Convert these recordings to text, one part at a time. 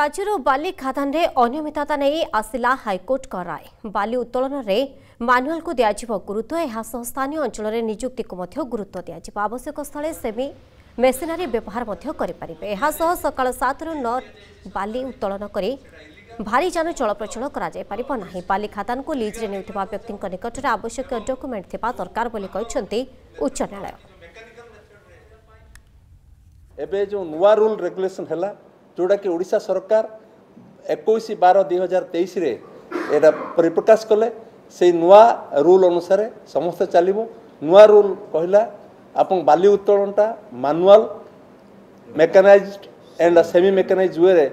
রাজ্যর বালি খাদানে অনিয়মিততা নেই আসিলা হাইকোর্ট রায় বালি উত্তোলনরে ম্যানুয়ালকু দিয়াযিব গুরুত্ব এস স্থানীয় অঞ্চলের নিযুক্তি গুরুত্ব দিয়াযিব আবশ্যক স্থলে সেমি মেসিনারি ব্যবহার করে করিপারিবে এসহ সকাল সাতরু ন বালি উত্তোলন করে ভারী যান চলপ্রচল করা যাইপারিব না বালি খাদানকু লিজরে নেউথিবা ব্যক্তি নিকটরে আবশ্যক ডকুমেন্ট থাকা দরকার বলে উচ্চ ন্যায়ালয় এবে যে নয়া রুল রেগুলেসন হল ଯେଉଁଟାକି ଓଡ଼ିଶା ସରକାର ଏକୋଇଶ ବାର ଦୁଇ ହଜାର ତେଇଶରେ ଏଇଟା ପରିପ୍ରକାଶ କଲେ ସେଇ ନୂଆ ରୁଲ୍ ଅନୁସାରେ ସମସ୍ତେ ଚାଲିବ ନୂଆ ରୁଲ୍ କହିଲା ଆପଣ ବାଲି ଉତ୍ତୋଳନଟା ମାନୁଆଲ୍ ମେକାନାଇଜ ଆଣ୍ଡ ସେମି ମେକାନାଇଜ ୱେରେ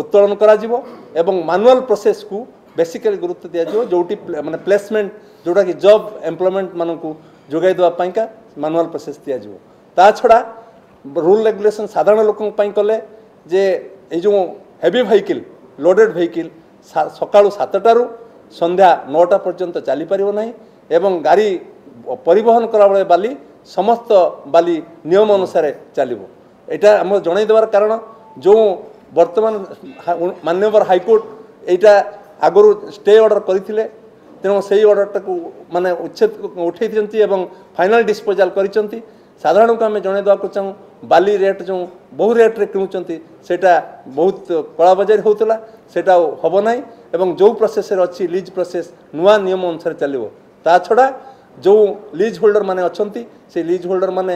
ଉତ୍ତୋଳନ କରାଯିବ ଏବଂ ମାନୁଆଲ୍ ପ୍ରୋସେସ୍କୁ ବେସିକାଲି ଗୁରୁତ୍ୱ ଦିଆଯିବ ଯେଉଁଠି ମାନେ ପ୍ଲେସମେଣ୍ଟ ଯେଉଁଟାକି ଜବ୍ ଏମ୍ପ୍ଲୟମେଣ୍ଟମାନଙ୍କୁ ଯୋଗାଇ ଦେବା ପାଇଁକା ମାନୁଆଲ୍ ପ୍ରୋସେସ୍ ଦିଆଯିବ ତା ଛଡ଼ା ରୁଲ୍ ରେଗୁଲେସନ୍ ସାଧାରଣ ଲୋକଙ୍କ ପାଇଁ କଲେ যে এই ଯେଉଁ ହେଭି ଭେହିକିଲ୍ ଲୋଡ଼େଡ଼୍ ଭେହିକିଲ୍ ସକାଳୁ ସାତଟାରୁ ସନ୍ଧ୍ୟା ନଅଟା ପର୍ଯ୍ୟନ୍ତ ଚାଲିପାରିବ ନାହିଁ ଏବଂ ଗାଡ଼ି ପରିବହନ କଲାବେଳେ ବାଲି ସମସ୍ତ ବାଲି ନିୟମ ଅନୁସାରେ ଚାଲିବ ଏଇଟା ଆମର ଜଣାଇ ଦେବାର କାରଣ ଯେଉଁ ବର୍ତ୍ତମାନ ମାନ୍ୟବର ହାଇକୋର୍ଟ ଏଇଟା ଆଗରୁ ଷ୍ଟେ ଅର୍ଡ଼ର କରିଥିଲେ ତେଣୁ ସେଇ ଅର୍ଡ଼ରଟାକୁ ମାନେ ଉଚ୍ଛେଦ ଉଠାଇଛନ୍ତି ଏବଂ ଫାଇନାଲ୍ ଡିସ୍ପୋଜାଲ୍ କରିଛନ୍ତି ସାଧାରଣଙ୍କୁ ଆମେ ଜଣାଇ ଦେବାକୁ ଚାହୁଁ ବାଲି ରେଟ୍ ଯେଉଁ ବହୁ ରେଟ୍ରେ କିଣୁଛନ୍ତି ସେଇଟା ବହୁତ କଳାବଜାରୀ ହେଉଥିଲା ସେଇଟା ଆଉ ହେବ ନାହିଁ ଏବଂ ଯେଉଁ ପ୍ରୋସେସ୍ରେ ଅଛି ଲିଜ୍ ପ୍ରୋସେସ୍ ନୂଆ ନିୟମ ଅନୁସାରେ ଚାଲିବ ତା ଛଡ଼ା ଯେଉଁ ଲିଜ୍ ହୋଲ୍ଡର୍ମାନେ ଅଛନ୍ତି ସେ ଲିଜ୍ ହୋଲ୍ଡର୍ମାନେ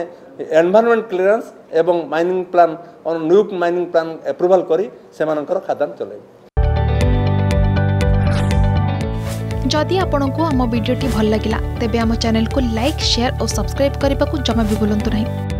ଏନ୍ଭାରମେଣ୍ଟ କ୍ଲିୟରାନ୍ସ ଏବଂ mining plan new mining plan approval କରି ସେମାନଙ୍କର ଖାଦାନ ଚଲାଇବେ ଯଦି ଆପଣଙ୍କୁ ଆମ ଭିଡ଼ିଓଟି ଭଲ ଲାଗିଲା ତେବେ ଆମ ଚ୍ୟାନେଲକୁ ଲାଇକ୍ ସେୟାର ଓ ସବସ୍କ୍ରାଇବ୍ କରିବାକୁ ଜମା ବି ଭୁଲନ୍ତୁ ନାହିଁ